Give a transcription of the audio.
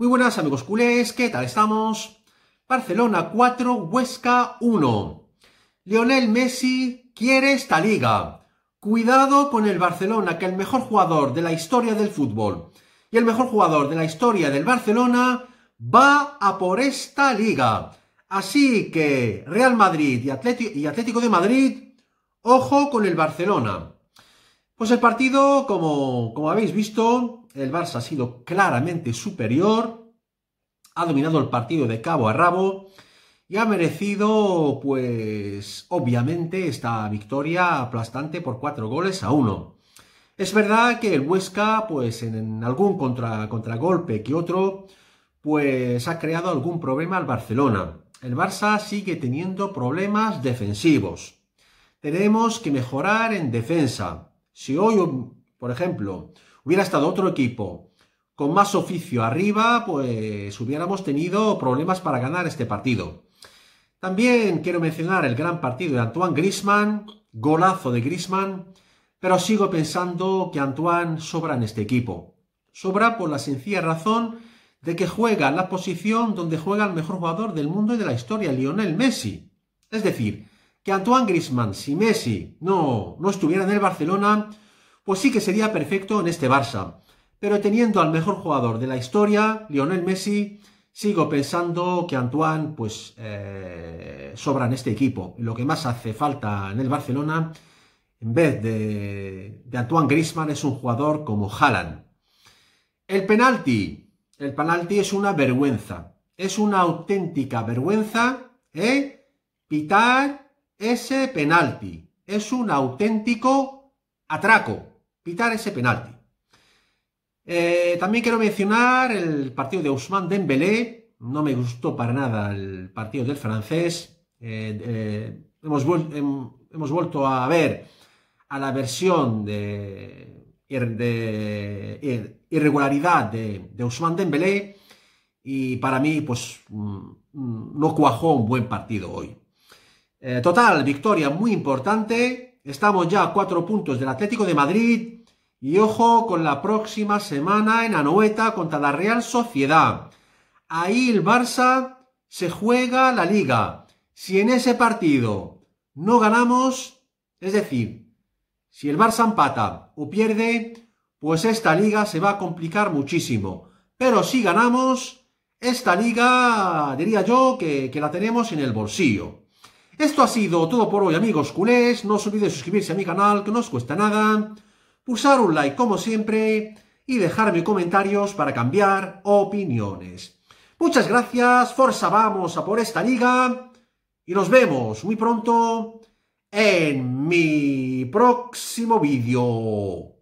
Muy buenas amigos culés, ¿qué tal estamos? Barcelona 4, Huesca 1. Lionel Messi quiere esta liga. Cuidado con el Barcelona, que el mejor jugador de la historia del fútbol y el mejor jugador de la historia del Barcelona va a por esta liga. Así que Real Madrid y Atlético de Madrid, ojo con el Barcelona. Pues el partido, como, habéis visto, el Barça ha sido claramente superior, ha dominado el partido de cabo a rabo y ha merecido, pues, obviamente, esta victoria aplastante por cuatro goles a uno. Es verdad que el Huesca, pues, en algún contra, contragolpe que otro, pues ha creado algún problema al Barcelona. El Barça sigue teniendo problemas defensivos. Tenemos que mejorar en defensa. Si hoy, um, por ejemplo, hubiera estado otro equipo con más oficio arriba, pues hubiéramos tenido problemas para ganar este partido. También quiero mencionar el gran partido de Antoine Grisman, golazo de Grisman, pero sigo pensando que Antoine sobra en este equipo. Sobra por la sencilla razón de que juega en la posición donde juega el mejor jugador del mundo y de la historia, Lionel Messi. Es decir, que Antoine Grisman, si Messi no, no estuviera en el Barcelona, pues sí que sería perfecto en este Barça. Pero teniendo al mejor jugador de la historia, Lionel Messi, sigo pensando que Antoine pues eh, sobra en este equipo. Lo que más hace falta en el Barcelona, en vez de, Antoine Grisman, es un jugador como Haaland. El penalti. El penalti es una vergüenza. Es una auténtica vergüenza. ¿eh? Pitar ese penalti es un auténtico atraco. Pitar ese penalti. Eh, también quiero mencionar el partido de Ousmane Dembélé. No me gustó para nada el partido del francés. Eh, eh, hemos, vuelto a ver a la versión de, irregularidad de, de Ousmane Dembélé y para mí pues mm, mm, no cuajó un buen partido hoy. Eh, total, victoria muy importante. Estamos ya a cuatro puntos del Atlético de Madrid. Y ojo con la próxima semana en Anoeta contra la Real Sociedad. Ahí el Barça se juega la liga. Si en ese partido no ganamos, es decir, si el Barça empata o pierde, pues esta liga se va a complicar muchísimo. Pero si ganamos, esta liga, diría yo, que la tenemos en el bolsillo. Esto ha sido todo por hoy, amigos culés. No os olvidéis suscribirse a mi canal, que no os cuesta nada. Pulsar un like, como siempre, y dejarme comentarios para cambiar opiniones. Muchas gracias, Forza vamos a por esta liga y nos vemos muy pronto en mi próximo vídeo.